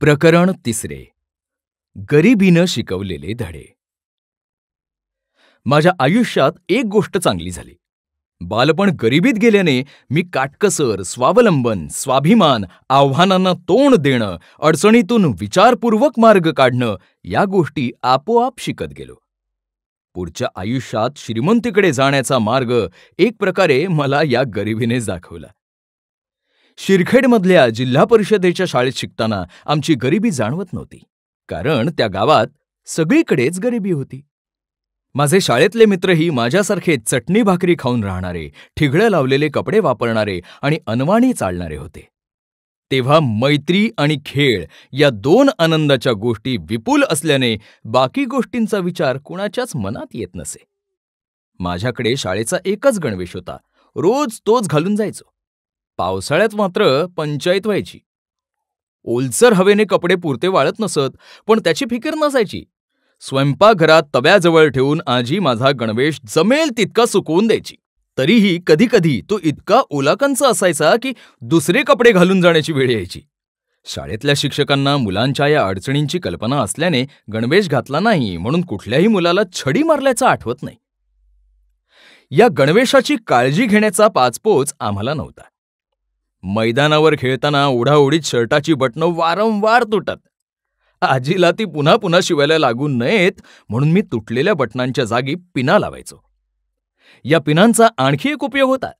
प्रकरण तिसरे गरिबीनं शिकवलेले धडे माझ्या आयुष्यात एक गोष्ट चांगली झाली बालपण गरिबीत गेल्याने मी काटकसर स्वावलंबन स्वाभिमान आव्हानांना तोंड देणं अडचणीतून विचारपूर्वक मार्ग काढणं या गोष्टी आपोआप शिकत गेलो पुढच्या आयुष्यात श्रीमंतीकडे जाण्याचा मार्ग एक प्रकारे मला या गरिबीनेच दाखवला शिरखेडमधल्या जिल्हा परिषदेच्या शाळेत शिकताना आमची गरिबी जाणवत नव्हती कारण त्या गावात सगळीकडेच गरिबी होती माझे शाळेतले मित्रही माझ्यासारखे चटणी भाकरी खाऊन राहणारे ठिगळं लावलेले कपडे वापरणारे आणि अनवाणी चालणारे होते तेव्हा मैत्री आणि खेळ या दोन आनंदाच्या गोष्टी विपुल असल्याने बाकी गोष्टींचा विचार कुणाच्याच मनात येत नसे माझ्याकडे शाळेचा एकच गणवेश होता रोज तोच घालून जायचो पावसाळ्यात मात्र पंचायत व्हायची ओलसर हवेने कपडे पुरते वाळत नसत पण त्याची फिकीर नसायची स्वयंपाकघरात तव्याजवळ ठेवून आजी माझा गणवेश जमेल तितका सुकवून द्यायची तरीही कधीकधी तो इतका ओलाकांचा असायचा की दुसरे कपडे घालून जाण्याची वेळ यायची शाळेतल्या शिक्षकांना मुलांच्या या अडचणींची कल्पना असल्याने गणवेश घातला नाही म्हणून कुठल्याही मुलाला छडी मारल्याचं आठवत नाही या गणवेशाची काळजी घेण्याचा पाचपोच आम्हाला नव्हता मैदानावर खेळताना उडाउडीत शर्टाची बटणं वारंवार तुटत आजीला ती पुन्हा पुन्हा शिवायला लागू नयेत म्हणून मी तुटलेल्या बटणांच्या जागी पिना लावायचो या पिनांचा आणखी एक उपयोग होता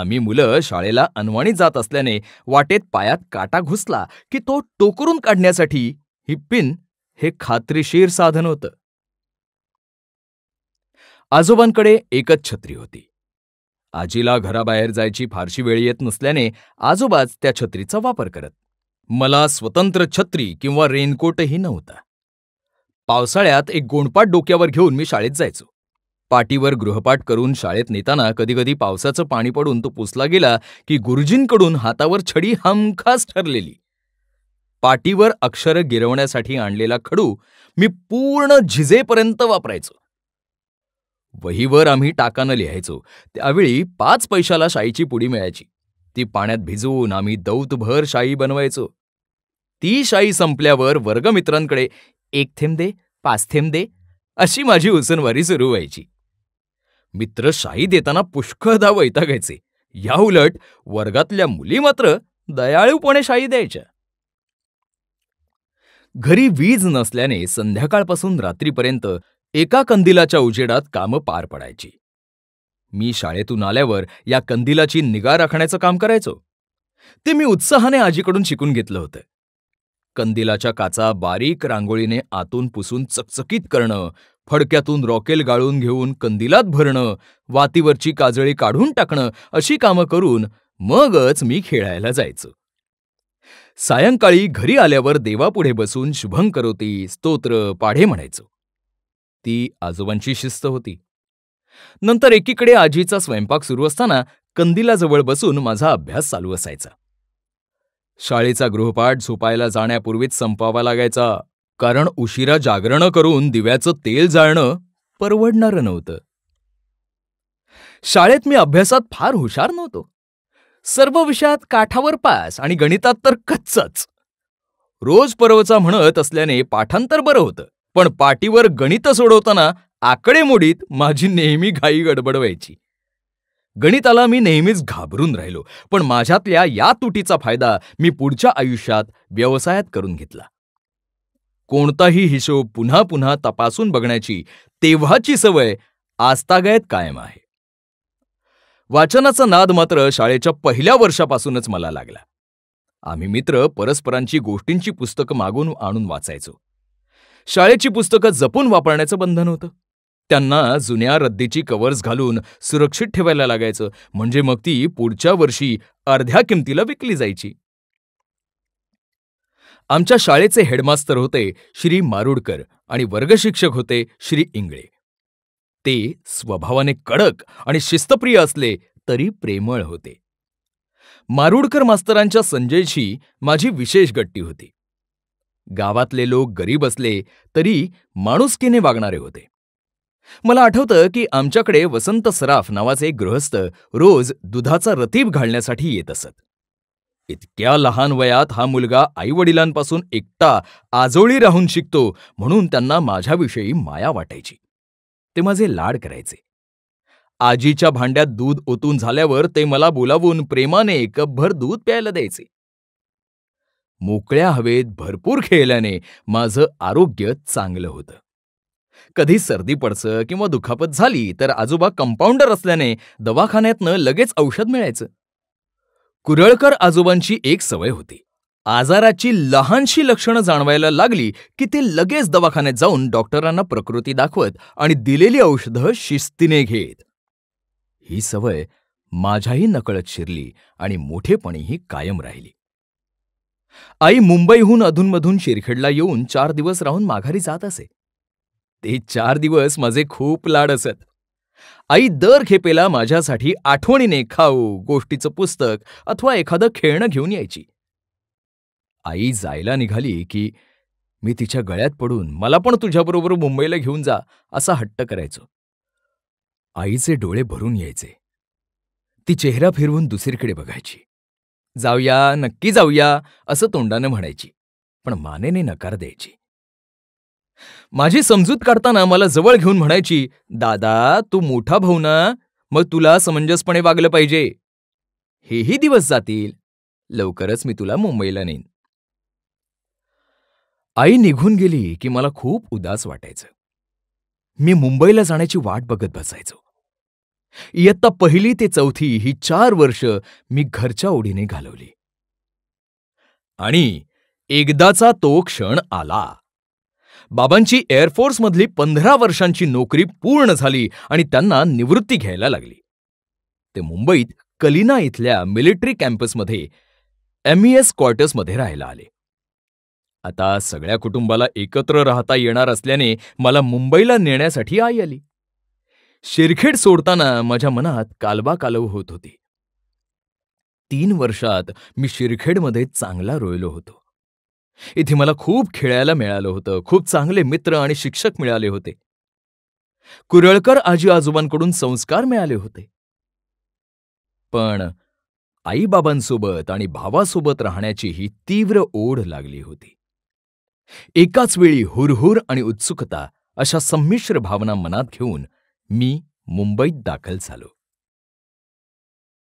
आम्ही मुलं शाळेला अनवाणीत जात असल्याने वाटेत पायात काटा घुसला की तो टोकरून काढण्यासाठी ही पिन हे खात्रीशीर साधन होतं आजोबांकडे एकच छत्री होती आजीला घराबाहेर जायची फारशी वेळ येत नसल्याने आजोबाच त्या छत्रीचा वापर करत मला स्वतंत्र छत्री किंवा रेनकोटही नव्हता पावसाळ्यात एक गोंडपाट डोक्यावर घेऊन मी शाळेत जायचो पाटीवर गृहपाठ करून शाळेत नेताना कधीकधी पावसाचं पाणी पडून तो पुसला गेला की गुरुजींकडून हातावर छडी हमखास ठरलेली पाटीवर अक्षरं गिरवण्यासाठी आणलेला खडू मी पूर्ण झिजेपर्यंत वापरायचो वहीवर आम्ही टाकानं लिहायचो त्यावेळी पाच पैशाला शाईची पुडी मिळायची ती पाण्यात भिजवून आम्ही दौतभर शाई बनवायचो ती शाई संपल्यावर वर्गमित्रांकडे एक थेंब दे पाच थेंब दे अशी माझी उसनवारी सुरू व्हायची मित्र शाई देताना पुष्कळदा वैतागायचे या उलट वर्गातल्या मुली मात्र दयाळूपणे शाई द्यायच्या घरी वीज नसल्याने संध्याकाळपासून रात्रीपर्यंत एका कंदिलाच्या उजेडात कामं पार पडायची मी शाळेतून आल्यावर या कंदिलाची निगा राखण्याचं काम करायचो ते मी उत्साहाने आजीकडून शिकून घेतलं होतं कंदिलाच्या काचा बारीक रांगोळीने आतून पुसून चकचकीत करणं फडक्यातून रॉकेल गाळून घेऊन कंदिलात भरणं वातीवरची काजळी काढून टाकणं अशी कामं करून मगच मी खेळायला जायचो सायंकाळी घरी आल्यावर देवापुढे बसून शुभंकरोती स्तोत्र पाढे म्हणायचो ती आजोबांची शिस्त होती नंतर एकीकडे आजीचा स्वयंपाक सुरू असताना कंदिलाजवळ बसून माझा अभ्यास चालू असायचा शाळेचा गृहपाठ झोपायला जाण्यापूर्वीच संपावा लागायचा कारण उशिरा जागरणं करून दिव्याचं तेल जाळणं परवडणारं नव्हतं शाळेत मी अभ्यासात फार हुशार नव्हतो सर्व विषयात काठावर पास आणि गणितात तर कच्चच रोज परवचा म्हणत असल्याने पाठांतर बरं होतं पण पाठीवर गणित सोडवताना आकडेमोडीत माझी नेहमी घाई गडबड व्हायची गणिताला मी नेहमीच घाबरून राहिलो पण माझ्यातल्या या तुटीचा फायदा मी पुढच्या आयुष्यात व्यवसायात करून घेतला कोणताही हिशोब पुन्हा पुन्हा तपासून बघण्याची तेव्हाची सवय आजतागायत कायम आहे वाचनाचा नाद मात्र शाळेच्या पहिल्या वर्षापासूनच मला लागला आम्ही मित्र परस्परांची गोष्टींची पुस्तकं मागून आणून वाचायचो शाळेची पुस्तकं जपून वापरण्याचं बंधन होतं त्यांना जुन्या रद्दीची कवर्स घालून सुरक्षित ठेवायला लागायचं म्हणजे मग ती पुढच्या वर्षी अर्ध्या किमतीला विकली जायची आमच्या शाळेचे हेडमास्तर होते श्री मारुडकर आणि वर्गशिक्षक होते श्री इंगळे ते स्वभावाने कडक आणि शिस्तप्रिय असले तरी प्रेमळ होते मारुडकर मास्तरांच्या संजयशी माझी विशेष गट्टी होती गावातले लोक गरीब असले तरी माणुसकीने वागणारे होते मला आठवतं की आमच्याकडे वसंत सराफ नावाचे गृहस्थ रोज दुधाचा रतीब घालण्यासाठी येत असत इतक्या लहान वयात हा मुलगा आईवडिलांपासून एकटा आजोळी राहून शिकतो म्हणून त्यांना माझ्याविषयी माया वाटायची ते माझे लाड करायचे आजीच्या भांड्यात दूध ओतून झाल्यावर ते मला बोलावून प्रेमाने कपभर दूध प्यायला द्यायचे मोकळ्या हवेत भरपूर खेळल्याने माझं आरोग्य चांगलं होतं कधी सर्दी पडचं किंवा दुखापत झाली तर आजोबा कंपाऊंडर असल्याने दवाखान्यातनं लगेच औषध मिळायचं कुरळकर आजोबांची एक सवय होती आजाराची लहानशी लक्षणं जाणवायला लागली की ते लगेच दवाखान्यात जाऊन डॉक्टरांना प्रकृती दाखवत आणि दिलेली औषधं शिस्तीने घेत ही सवय माझ्याही नकळत शिरली आणि मोठेपणीही कायम राहिली आई मुंबईहून अधूनमधून शिरखेडला येऊन चार दिवस राहून माघारी जात असे ते चार दिवस माझे खूप लाड असत आई दर खेपेला माझ्यासाठी आठवणीने खाऊ गोष्टीचं पुस्तक अथवा एखादं खेळणं घेऊन यायची आई जायला निघाली की मी तिच्या गळ्यात पडून मला पण तुझ्याबरोबर मुंबईला घेऊन जा असा हट्ट करायचो आईचे डोळे भरून यायचे ती चेहरा फिरवून दुसरीकडे बघायची जाऊया नक्की जाऊया असं तोंडानं म्हणायची पण मानेने नकार द्यायची माझी समजूत काढताना मला जवळ घेऊन म्हणायची दादा तू मोठा भाऊ ना मग तुला समंजसपणे वागलं पाहिजे हेही दिवस जातील लवकरच मी तुला मुंबईला नेईन आई निघून गेली की मला खूप उदास वाटायचं मी मुंबईला जाण्याची वाट बघत बसायचो इयत्ता पहिली ते चौथी ही चार वर्ष मी घरच्या ओढीने घालवली आणि एकदाचा तो क्षण आला बाबांची एअरफोर्समधली पंधरा वर्षांची नोकरी पूर्ण झाली आणि त्यांना निवृत्ती घ्यायला लागली ते मुंबईत कलिना इथल्या मिलिटरी कॅम्पसमध्ये एम एस e क्वार्टर्समध्ये राहायला आले आता सगळ्या कुटुंबाला एकत्र राहता येणार असल्याने मला मुंबईला नेण्यासाठी आई आली शिरखेड सोडताना माझ्या मनात कालबा कालव होत होती तीन वर्षात मी शिरखेडमध्ये चांगला रोयलो होतो इथे मला खूप खेळायला मिळालं होतं खूप चांगले मित्र आणि शिक्षक मिळाले होते कुरळकर आजी आजोबांकडून संस्कार मिळाले होते पण आईबाबांसोबत आणि भावासोबत राहण्याचीही तीव्र ओढ लागली होती एकाच वेळी हुरहुर आणि उत्सुकता अशा संमिश्र भावना मनात घेऊन मी मुंबईत दाखल झालो.